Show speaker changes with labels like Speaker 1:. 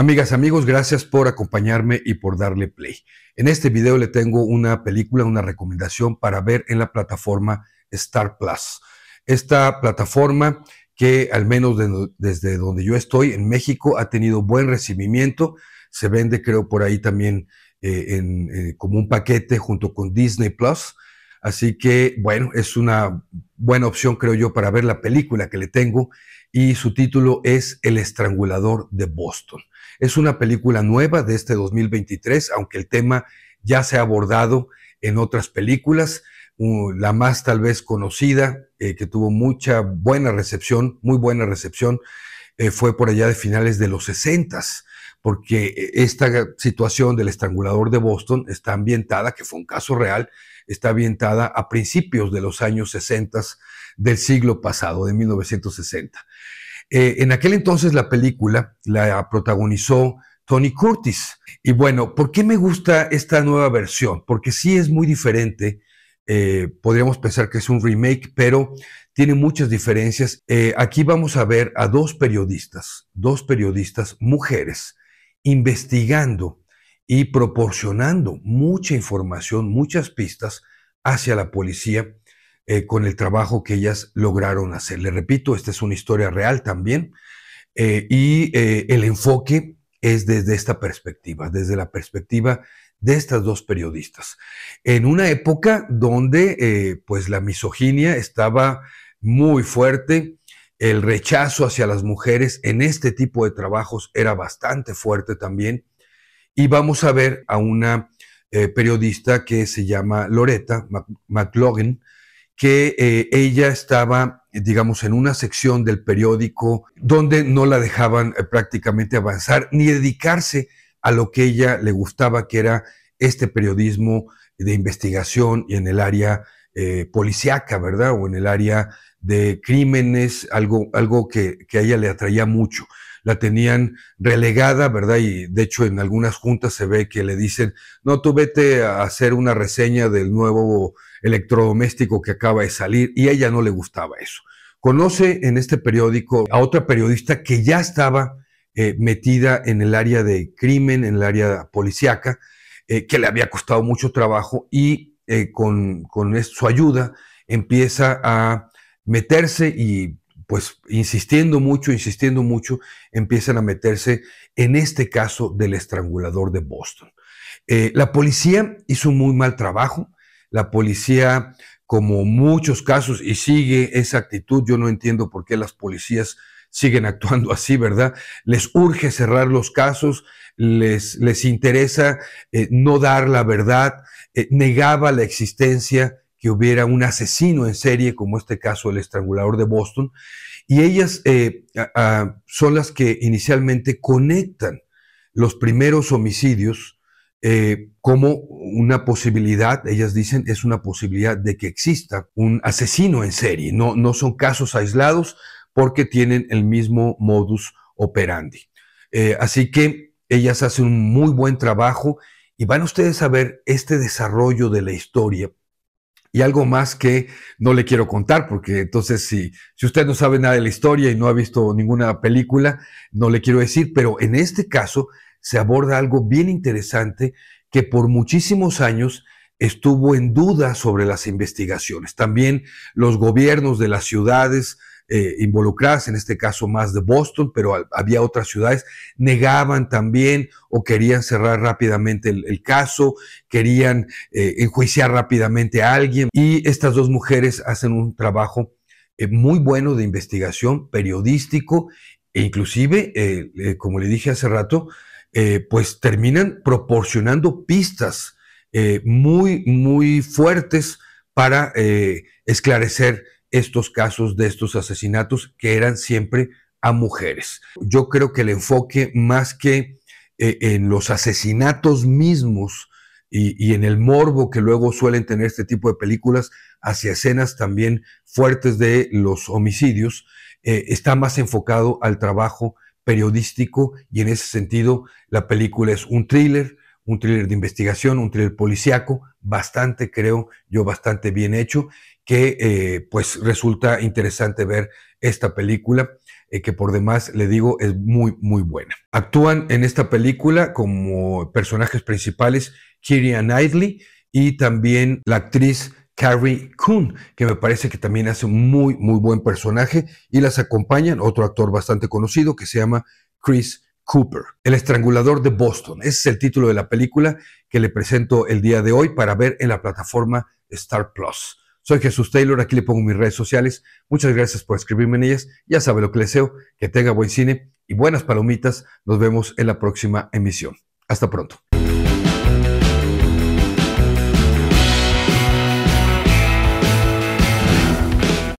Speaker 1: Amigas, amigos, gracias por acompañarme y por darle play. En este video le tengo una película, una recomendación para ver en la plataforma Star Plus. Esta plataforma que al menos desde donde yo estoy, en México, ha tenido buen recibimiento. Se vende, creo, por ahí también eh, eh, como un paquete junto con Disney Plus. Así que, bueno, es una buena opción, creo yo, para ver la película que le tengo y su título es El estrangulador de Boston. Es una película nueva de este 2023, aunque el tema ya se ha abordado en otras películas. la más tal vez conocida, eh, que tuvo mucha buena recepción, muy buena recepción, eh, fue por allá de finales de los 60 porque eh, esta situación del estrangulador de Boston está ambientada, que fue un caso real, está ambientada a principios de los años 60 del siglo pasado, de 1960. Eh, en aquel entonces la película la protagonizó Tony Curtis. Y bueno, ¿por qué me gusta esta nueva versión? Porque sí es muy diferente eh, podríamos pensar que es un remake, pero tiene muchas diferencias. Eh, aquí vamos a ver a dos periodistas, dos periodistas mujeres, investigando y proporcionando mucha información, muchas pistas hacia la policía eh, con el trabajo que ellas lograron hacer. Le repito, esta es una historia real también y el enfoque es desde esta perspectiva, desde la perspectiva de estas dos periodistas, en una época donde eh, pues la misoginia estaba muy fuerte, el rechazo hacia las mujeres en este tipo de trabajos era bastante fuerte también, y vamos a ver a una eh, periodista que se llama Loretta McLaughlin, que eh, ella estaba, digamos, en una sección del periódico donde no la dejaban prácticamente avanzar ni dedicarse a lo que ella le gustaba, que era este periodismo de investigación y en el área eh, policíaca, ¿verdad? O en el área de crímenes, algo, algo que, que, a ella le atraía mucho. La tenían relegada, ¿verdad? Y de hecho en algunas juntas se ve que le dicen, no, tú vete a hacer una reseña del nuevo electrodoméstico que acaba de salir, y a ella no le gustaba eso. Conoce en este periódico a otra periodista que ya estaba eh, metida en el área de crimen, en el área policíaca, eh, que le había costado mucho trabajo y eh, con, con, su ayuda empieza a meterse y pues insistiendo mucho, insistiendo mucho, empiezan a meterse en este caso del estrangulador de Boston. la policía hizo muy mal trabajo, la policía como muchos casos y sigue esa actitud, yo no entiendo por qué las policías siguen actuando así, ¿verdad? Les urge cerrar los casos, les, les interesa eh, no dar la verdad, eh, negaba la existencia que hubiera un asesino en serie, como este caso el estrangulador de Boston, y ellas eh, son las que inicialmente conectan los primeros homicidios como una posibilidad, ellas dicen, es una posibilidad de que exista un asesino en serie. No, no son casos aislados, porque tienen el mismo modus operandi. Eh, así que ellas hacen un muy buen trabajo y van ustedes a ver este desarrollo de la historia. Y algo más que no le quiero contar, porque entonces si, si usted no sabe nada de la historia y no ha visto ninguna película, no le quiero decir, pero en este caso se aborda algo bien interesante que por muchísimos años estuvo en duda sobre las investigaciones. También los gobiernos de las ciudades eh, involucradas, en este caso más de Boston, pero había otras ciudades, negaban también o querían cerrar rápidamente el, caso, querían eh, enjuiciar rápidamente a alguien. Y estas dos mujeres hacen un trabajo eh, muy bueno de investigación periodístico e inclusive, como le dije hace rato, pues terminan proporcionando pistas muy, muy fuertes para eh, esclarecer estos casos de estos asesinatos que eran siempre a mujeres. Yo creo que el enfoque más que eh, en los asesinatos mismos y, en el morbo que luego suelen tener este tipo de películas hacia escenas también fuertes de los homicidios, eh, está más enfocado al trabajo periodístico y en ese sentido la película es un thriller, un thriller de investigación, un thriller policíaco, bastante, creo yo, bastante bien hecho, que eh, pues resulta interesante ver esta película, eh, que por demás, le digo, es muy, muy buena. Actúan en esta película como personajes principales Keira Knightley y también la actriz Carrie Coon, que me parece que también hace un muy, muy buen personaje, y las acompañan otro actor bastante conocido que se llama Chris Cooper, El estrangulador de Boston. Ese es el título de la película que le presento el día de hoy para ver en la plataforma Star Plus. Soy Jesús Taylor, aquí le pongo mis redes sociales. Muchas gracias por escribirme en ellas. Ya sabe lo que deseo, que tenga buen cine y buenas palomitas. Nos vemos en la próxima emisión. Hasta pronto.